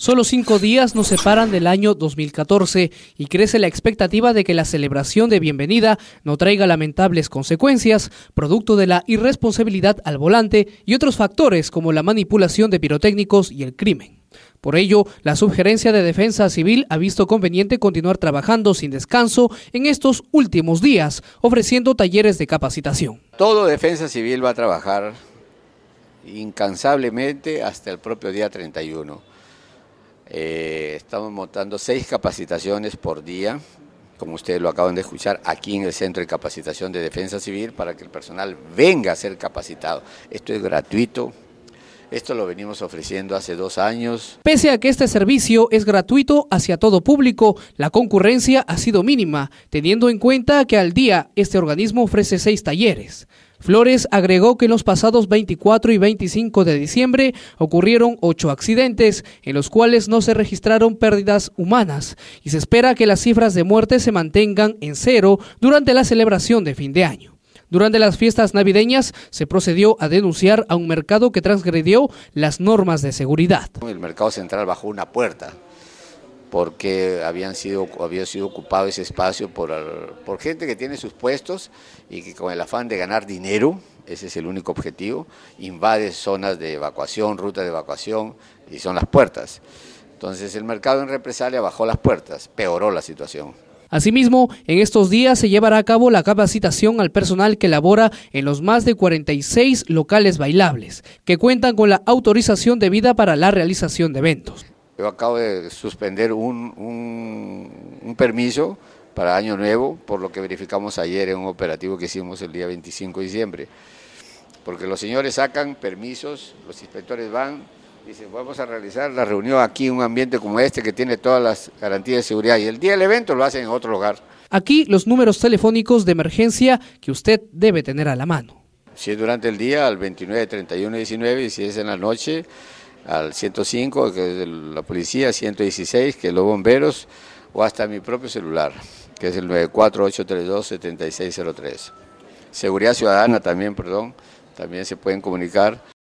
Solo cinco días nos separan del año 2014 y crece la expectativa de que la celebración de bienvenida no traiga lamentables consecuencias, producto de la irresponsabilidad al volante y otros factores como la manipulación de pirotécnicos y el crimen. Por ello, la Subgerencia de Defensa Civil ha visto conveniente continuar trabajando sin descanso en estos últimos días, ofreciendo talleres de capacitación. Todo Defensa Civil va a trabajar incansablemente hasta el propio día 31 eh, estamos montando seis capacitaciones por día, como ustedes lo acaban de escuchar, aquí en el Centro de Capacitación de Defensa Civil para que el personal venga a ser capacitado. Esto es gratuito, esto lo venimos ofreciendo hace dos años. Pese a que este servicio es gratuito hacia todo público, la concurrencia ha sido mínima, teniendo en cuenta que al día este organismo ofrece seis talleres. Flores agregó que en los pasados 24 y 25 de diciembre ocurrieron ocho accidentes, en los cuales no se registraron pérdidas humanas, y se espera que las cifras de muerte se mantengan en cero durante la celebración de fin de año. Durante las fiestas navideñas se procedió a denunciar a un mercado que transgredió las normas de seguridad. El mercado central bajó una puerta porque habían sido, había sido ocupado ese espacio por, por gente que tiene sus puestos y que con el afán de ganar dinero, ese es el único objetivo, invade zonas de evacuación, rutas de evacuación y son las puertas. Entonces el mercado en represalia bajó las puertas, peoró la situación. Asimismo, en estos días se llevará a cabo la capacitación al personal que labora en los más de 46 locales bailables, que cuentan con la autorización debida para la realización de eventos. Yo acabo de suspender un, un permiso para Año Nuevo, por lo que verificamos ayer en un operativo que hicimos el día 25 de diciembre. Porque los señores sacan permisos, los inspectores van, Dice, vamos a realizar la reunión aquí en un ambiente como este que tiene todas las garantías de seguridad y el día del evento lo hacen en otro lugar. Aquí los números telefónicos de emergencia que usted debe tener a la mano. Si es durante el día, al 29, 31, 19 y si es en la noche, al 105, que es la policía, 116, que es los bomberos o hasta mi propio celular, que es el 94832-7603. Seguridad Ciudadana también, perdón, también se pueden comunicar.